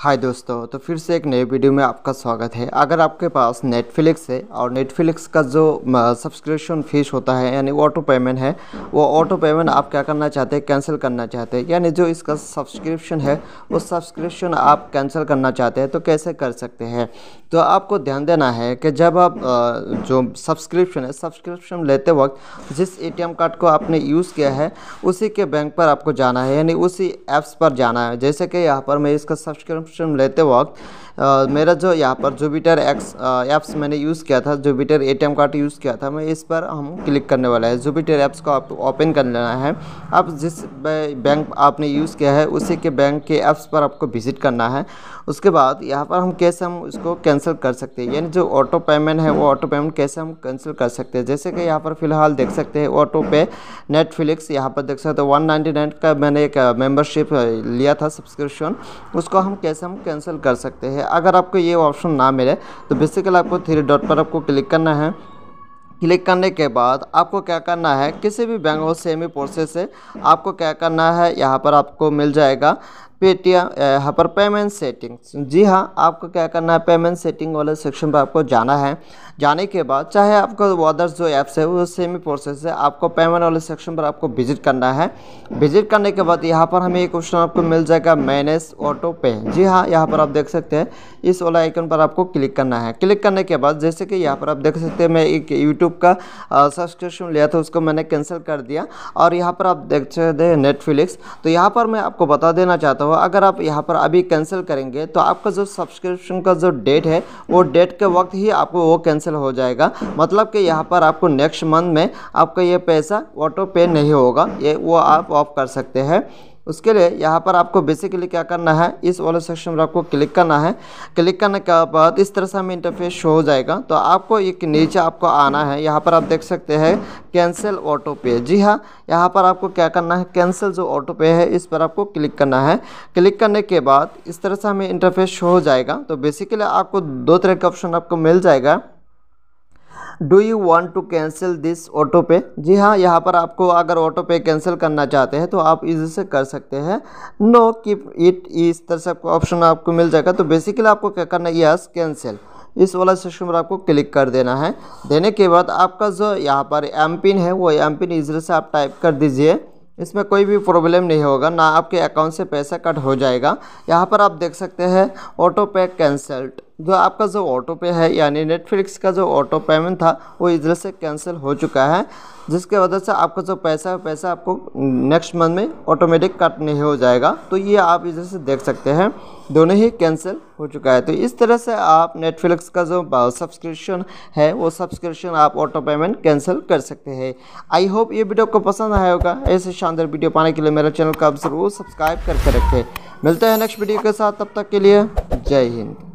हाय दोस्तों तो फिर से एक नए वीडियो में आपका स्वागत है अगर आपके पास नेटफ्लिक्स है और नेटफ्लिक्स का जो सब्सक्रिप्शन फीस होता है यानी ऑटो पेमेंट है वो ऑटो पेमेंट आप क्या करना चाहते हैं कैंसिल करना चाहते हैं यानी जो इसका सब्सक्रिप्शन है वो सब्सक्रिप्शन आप कैंसिल करना चाहते हैं तो कैसे कर सकते हैं तो आपको ध्यान देना है कि जब आप जो सब्सक्रिप्शन है सब्सक्रिप्शन लेते वक्त जिस ए कार्ड को आपने यूज़ किया है उसी के बैंक पर आपको जाना है यानी उसी ऐप्स पर जाना है जैसे कि यहाँ पर मैं इसका सब्सक्रिप्शन सब्सक्रिप्शन लेते वक्त मेरा जो यहाँ पर जुपिटर एक्स ऐप्स मैंने यूज़ किया था जुपिटर एटीएम कार्ड यूज़ किया था मैं इस पर हम क्लिक करने वाला है जुपिटर ऐप्स को ओपन कर लेना है आप जिस बैंक आपने यूज़ किया है उसी के बैंक के ऐप्स पर आपको विजिट करना है उसके बाद यहाँ पर हम कैसे हम उसको कैंसिल कर सकते हैं यानी जो ऑटो पेमेंट है वो ऑटो पेमेंट कैसे हम कैंसिल कर सकते हैं जैसे कि यहाँ पर फिलहाल देख सकते हैं ऑटो पे नेटफ्लिक्स यहाँ पर देख सकते हैं वन तो का मैंने एक मेम्बरशिप लिया था सब्सक्रिप्शन उसको हम कैसे से हम कैंसिल कर सकते हैं अगर आपको ये ऑप्शन ना मिले तो बेसिकल आपको थ्री डॉट पर आपको क्लिक करना है क्लिक करने के बाद आपको क्या करना है किसी भी बैंक और सेमी प्रोसेस से आपको क्या करना है यहाँ पर आपको मिल जाएगा पेटीएम यहाँ पर पेमेंट सेटिंग्स जी हाँ आपको क्या करना है पेमेंट सेटिंग वाले सेक्शन पर आपको जाना है जाने के बाद चाहे आपको अदर्स जो ऐप्स है वो सेम ही प्रोसेस है आपको पेमेंट वाले सेक्शन पर आपको विजिट करना है विजिट करने के बाद यहाँ पर हमें एक ऑप्शन आपको मिल जाएगा मैनेज ऑटो पे जी हाँ यहाँ पर आप देख सकते हैं इस वाला आइकन पर आपको क्लिक करना है क्लिक करने के बाद जैसे कि यहाँ पर आप देख सकते हैं मैं एक यूट्यूब का सब्सक्रिप्शन लिया था उसको मैंने कैंसिल कर दिया और यहाँ पर आप देख सकते हैं नेटफ्लिक्स तो यहाँ पर मैं आपको बता देना चाहता हूँ हो अगर आप यहाँ पर अभी कैंसिल करेंगे तो आपका जो सब्सक्रिप्शन का जो डेट है वो डेट के वक्त ही आपको वो कैंसिल हो जाएगा मतलब कि यहाँ पर आपको नेक्स्ट मंथ में आपका ये पैसा ऑटो पे नहीं होगा ये वो आप ऑफ कर सकते हैं उसके लिए यहाँ पर आपको बेसिकली क्या करना है इस वाले सेक्शन पर आपको क्लिक करना है क्लिक करने के बाद इस तरह से हमें इंटरफेस शो हो जाएगा तो आपको एक नीचे आपको आना है यहाँ पर आप देख सकते हैं कैंसिल ऑटो पे जी हाँ यहाँ पर आपको क्या करना है कैंसिल जो ऑटो पे है इस पर आपको क्लिक करना है क्लिक करने के बाद इस तरह से हमें इंटरफेस शो हो जाएगा तो बेसिकली आपको दो तरह के ऑप्शन आपको मिल जाएगा do you want to cancel this auto pay जी हाँ यहाँ पर आपको अगर ऑटो पे कैंसिल करना चाहते हैं तो आप इजी से कर सकते हैं नो कीप इट इस तरह से आपको ऑप्शन आपको मिल जाएगा तो बेसिकली आपको क्या करना है यस कैंसिल इस वाला सेक्शन पर आपको क्लिक कर देना है देने के बाद आपका जो यहाँ पर एम पिन है वो एम पिन इजर से आप टाइप कर दीजिए इसमें कोई भी प्रॉब्लम नहीं होगा ना आपके अकाउंट से पैसा कट हो जाएगा यहाँ पर आप देख सकते हैं ऑटो पे कैंसल्ड जो आपका जो ऑटो पे है यानी नेटफ्लिक्स का जो ऑटो पेमेंट था वो इधर से कैंसिल हो चुका है जिसके वजह से आपका जो पैसा है पैसा आपको नेक्स्ट मंथ में ऑटोमेटिक कट नहीं हो जाएगा तो ये आप इधर से देख सकते हैं दोनों ही कैंसिल हो चुका है तो इस तरह से आप नेटफ्लिक्स का जो सब्सक्रिप्शन है वो सब्सक्रिप्शन आप ऑटो पेमेंट कैंसिल कर सकते हैं आई होप ये वीडियो आपको पसंद आया होगा ऐसे शानदार वीडियो पाने के लिए मेरे चैनल को आप ज़रूर सब्सक्राइब करके रखें मिलते हैं नेक्स्ट वीडियो के साथ तब तक के लिए जय हिंद